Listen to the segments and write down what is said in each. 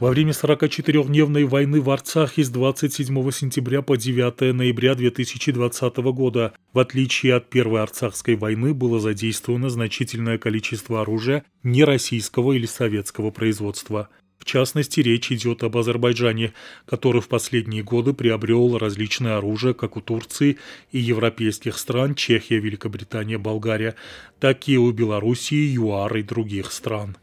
Во время 44-дневной войны в Арцахе с 27 сентября по 9 ноября 2020 года, в отличие от Первой Арцахской войны, было задействовано значительное количество оружия не российского или советского производства. В частности, речь идет об Азербайджане, который в последние годы приобрел различное оружие как у Турции и европейских стран Чехия, Великобритания, Болгария, так и у Белоруссии, ЮАР и других стран.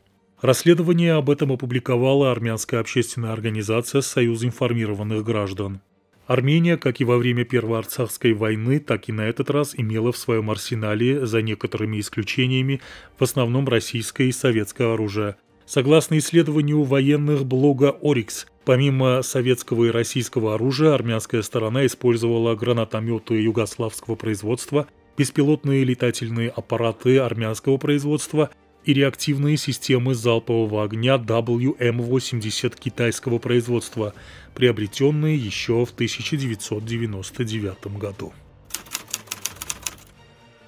Расследование об этом опубликовала армянская общественная организация «Союз информированных граждан». Армения, как и во время Первой Арцахской войны, так и на этот раз имела в своем арсенале, за некоторыми исключениями, в основном российское и советское оружие. Согласно исследованию военных блога «Орикс», помимо советского и российского оружия, армянская сторона использовала гранатометы югославского производства, беспилотные летательные аппараты армянского производства – и реактивные системы залпового огня WM-80 китайского производства, приобретенные еще в 1999 году.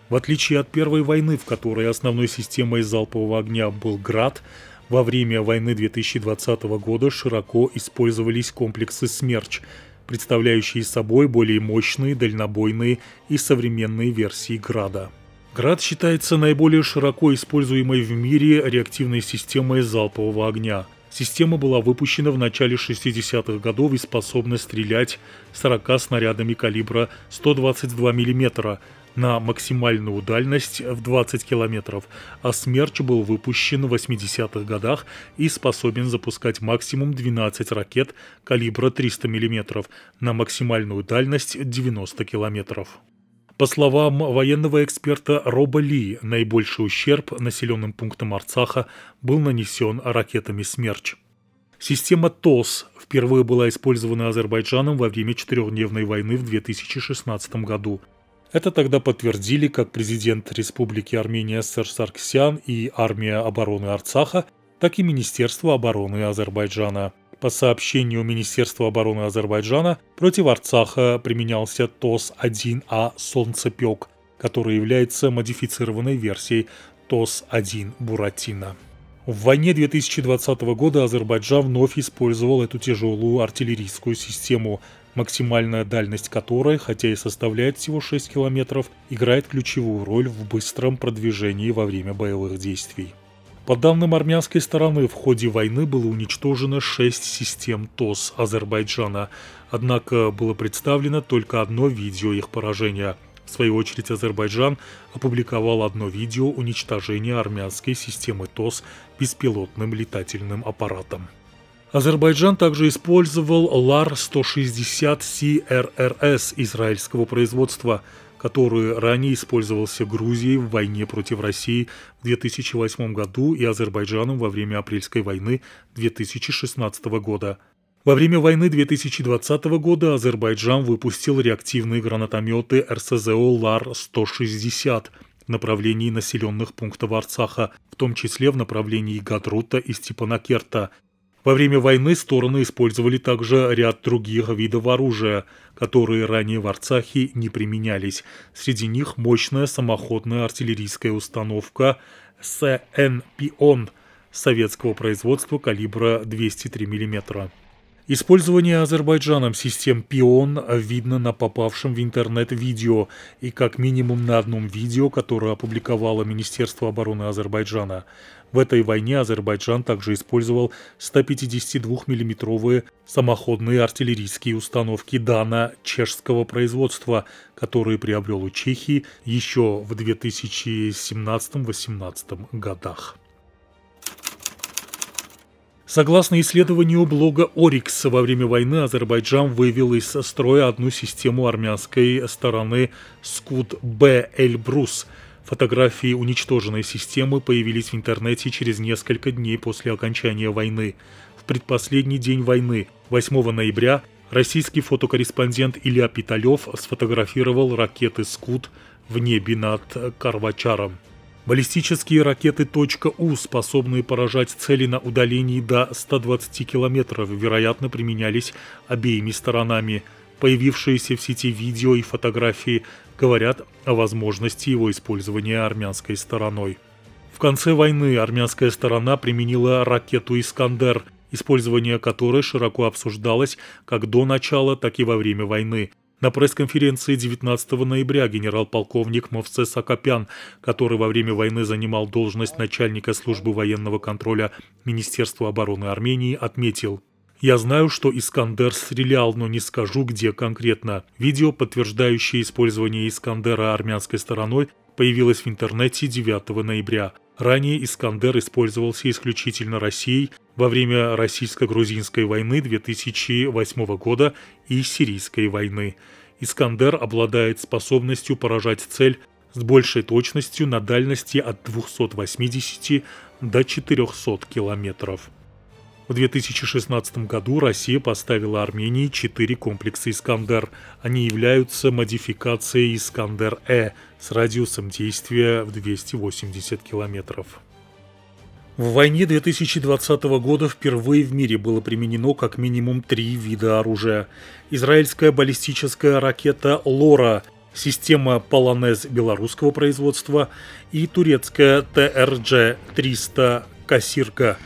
В отличие от Первой войны, в которой основной системой залпового огня был «Град», во время войны 2020 года широко использовались комплексы «Смерч», представляющие собой более мощные, дальнобойные и современные версии «Града». Град считается наиболее широко используемой в мире реактивной системой залпового огня. Система была выпущена в начале 60-х годов и способна стрелять 40 снарядами калибра 122 мм на максимальную дальность в 20 км, а «Смерч» был выпущен в 80-х годах и способен запускать максимум 12 ракет калибра 300 мм на максимальную дальность 90 километров. По словам военного эксперта Роба Ли, наибольший ущерб населенным пунктам Арцаха был нанесен ракетами «Смерч». Система ТОС впервые была использована Азербайджаном во время четырехдневной войны в 2016 году. Это тогда подтвердили как президент Республики Армения Сэр Сарксян и армия обороны Арцаха, так и Министерство обороны Азербайджана. По сообщению Министерства обороны Азербайджана, против Арцаха применялся ТОС-1А «Солнцепек», который является модифицированной версией ТОС-1 «Буратино». В войне 2020 года Азербайджан вновь использовал эту тяжелую артиллерийскую систему, максимальная дальность которой, хотя и составляет всего 6 километров, играет ключевую роль в быстром продвижении во время боевых действий. По данным армянской стороны, в ходе войны было уничтожено 6 систем ТОС Азербайджана, однако было представлено только одно видео их поражения. В свою очередь Азербайджан опубликовал одно видео уничтожения армянской системы ТОС беспилотным летательным аппаратом. Азербайджан также использовал лар 160 CRRS израильского производства – который ранее использовался Грузией в войне против России в 2008 году и Азербайджаном во время Апрельской войны 2016 года. Во время войны 2020 года Азербайджан выпустил реактивные гранатометы РСЗО ЛАР-160 в направлении населенных пунктов Арцаха, в том числе в направлении Гадрута и Степанакерта – во время войны стороны использовали также ряд других видов оружия, которые ранее в Арцахе не применялись. Среди них мощная самоходная артиллерийская установка СНПИОН советского производства калибра 203 мм. Использование Азербайджаном систем «Пион» видно на попавшем в интернет видео и как минимум на одном видео, которое опубликовало Министерство обороны Азербайджана. В этой войне Азербайджан также использовал 152 миллиметровые самоходные артиллерийские установки Дана чешского производства, которые приобрел у Чехии еще в 2017-2018 годах. Согласно исследованию блога Орикс, во время войны Азербайджан вывел из строя одну систему армянской стороны Скуд-Б Эльбрус – Фотографии уничтоженной системы появились в интернете через несколько дней после окончания войны. В предпоследний день войны, 8 ноября, российский фотокорреспондент Илья Питалев сфотографировал ракеты «Скут» в небе над Карвачаром. Баллистические ракеты «У», способные поражать цели на удалении до 120 километров, вероятно, применялись обеими сторонами – Появившиеся в сети видео и фотографии говорят о возможности его использования армянской стороной. В конце войны армянская сторона применила ракету «Искандер», использование которой широко обсуждалось как до начала, так и во время войны. На пресс-конференции 19 ноября генерал-полковник Мовсе Сакопян, который во время войны занимал должность начальника службы военного контроля Министерства обороны Армении, отметил – я знаю, что Искандер стрелял, но не скажу, где конкретно. Видео, подтверждающее использование Искандера армянской стороной, появилось в интернете 9 ноября. Ранее Искандер использовался исключительно Россией во время Российско-Грузинской войны 2008 года и Сирийской войны. Искандер обладает способностью поражать цель с большей точностью на дальности от 280 до 400 километров. В 2016 году Россия поставила Армении четыре комплекса «Искандер». Они являются модификацией «Искандер-Э» с радиусом действия в 280 километров. В войне 2020 года впервые в мире было применено как минимум три вида оружия. Израильская баллистическая ракета «Лора», система «Полонез» белорусского производства и турецкая ТРГ-300 «Кассирка»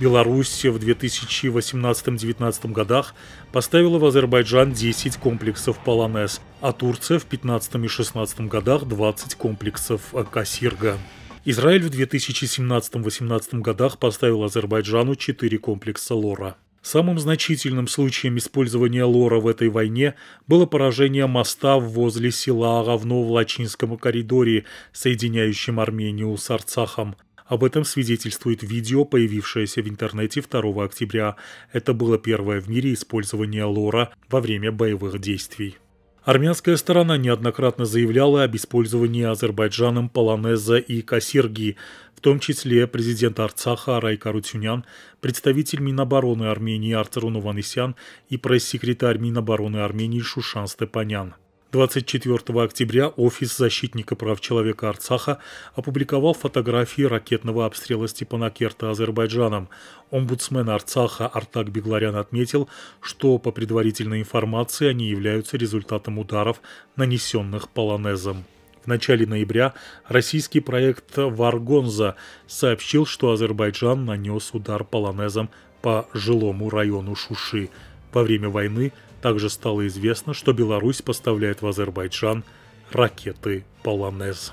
Беларусь в 2018-2019 годах поставила в Азербайджан 10 комплексов Паланес, а Турция в 2015 и 2016 годах 20 комплексов «Кассирга». Израиль в 2017-2018 годах поставил Азербайджану 4 комплекса «Лора». Самым значительным случаем использования лора в этой войне было поражение моста возле села Аравно в Лачинском коридоре, соединяющем Армению с Арцахом. Об этом свидетельствует видео, появившееся в интернете 2 октября. Это было первое в мире использование лора во время боевых действий. Армянская сторона неоднократно заявляла об использовании Азербайджаном полонеза и косирги, в том числе президент Арцаха Райка Рутюнян, представитель Минобороны Армении Артур Нованесян и пресс-секретарь Минобороны Армении Шушан Степанян. 24 октября Офис защитника прав человека Арцаха опубликовал фотографии ракетного обстрела Степанакерта Азербайджаном. Омбудсмен Арцаха Артак Бегларян отметил, что по предварительной информации они являются результатом ударов, нанесенных полонезом. В начале ноября российский проект «Варгонза» сообщил, что Азербайджан нанес удар полонезом по жилому району Шуши. Во время войны – также стало известно, что Беларусь поставляет в Азербайджан ракеты «Полонез».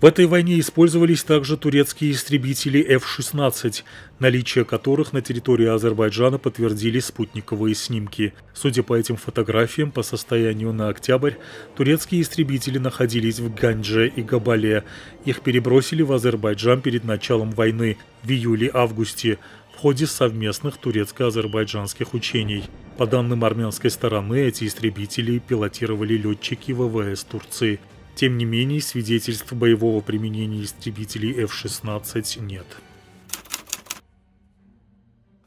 В этой войне использовались также турецкие истребители F-16, наличие которых на территории Азербайджана подтвердили спутниковые снимки. Судя по этим фотографиям, по состоянию на октябрь, турецкие истребители находились в Ганже и Габале. Их перебросили в Азербайджан перед началом войны в июле-августе ходе совместных турецко-азербайджанских учений. По данным армянской стороны, эти истребители пилотировали летчики ВВС Турции. Тем не менее, свидетельств боевого применения истребителей F-16 нет.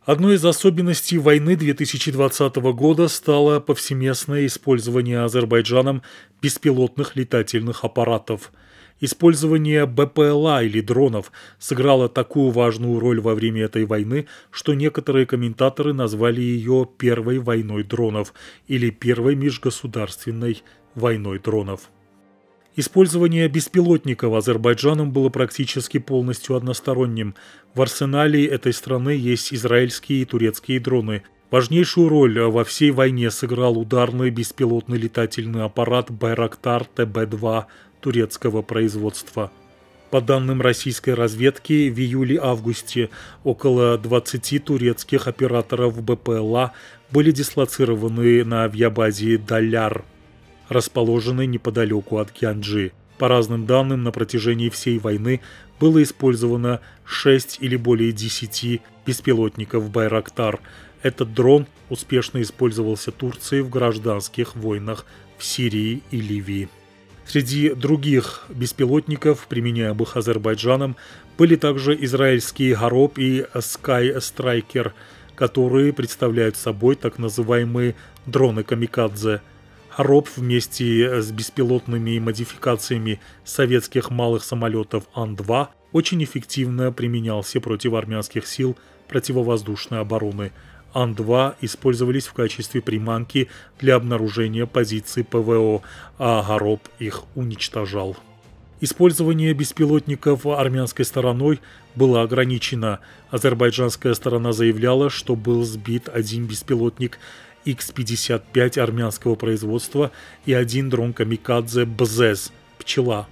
Одной из особенностей войны 2020 года стало повсеместное использование Азербайджаном беспилотных летательных аппаратов – Использование БПЛА или дронов сыграло такую важную роль во время этой войны, что некоторые комментаторы назвали ее «первой войной дронов» или «первой межгосударственной войной дронов». Использование беспилотников Азербайджаном было практически полностью односторонним. В арсенале этой страны есть израильские и турецкие дроны. Важнейшую роль во всей войне сыграл ударный беспилотный летательный аппарат «Байрактар ТБ-2» турецкого производства. По данным российской разведки, в июле-августе около 20 турецких операторов БПЛА были дислоцированы на авиабазе «Даляр», расположенной неподалеку от Кянджи. По разным данным, на протяжении всей войны было использовано 6 или более 10 беспилотников «Байрактар». Этот дрон успешно использовался Турцией в гражданских войнах в Сирии и Ливии. Среди других беспилотников, применяемых Азербайджаном, были также израильские «Гароб» и «Скай Страйкер», которые представляют собой так называемые «дроны камикадзе». «Гароб» вместе с беспилотными модификациями советских малых самолетов Ан-2 очень эффективно применялся против армянских сил противовоздушной обороны – Ан-2 использовались в качестве приманки для обнаружения позиций ПВО, а гороб их уничтожал. Использование беспилотников армянской стороной было ограничено. Азербайджанская сторона заявляла, что был сбит один беспилотник X-55 армянского производства и один дрон «Камикадзе» «Бзез» – «Пчела».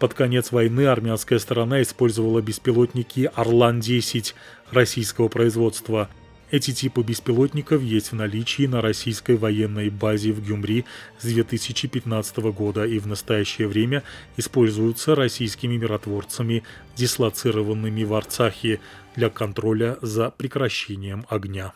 Под конец войны армянская сторона использовала беспилотники «Орлан-10» российского производства – эти типы беспилотников есть в наличии на российской военной базе в Гюмри с 2015 года и в настоящее время используются российскими миротворцами, дислоцированными в Арцахе, для контроля за прекращением огня.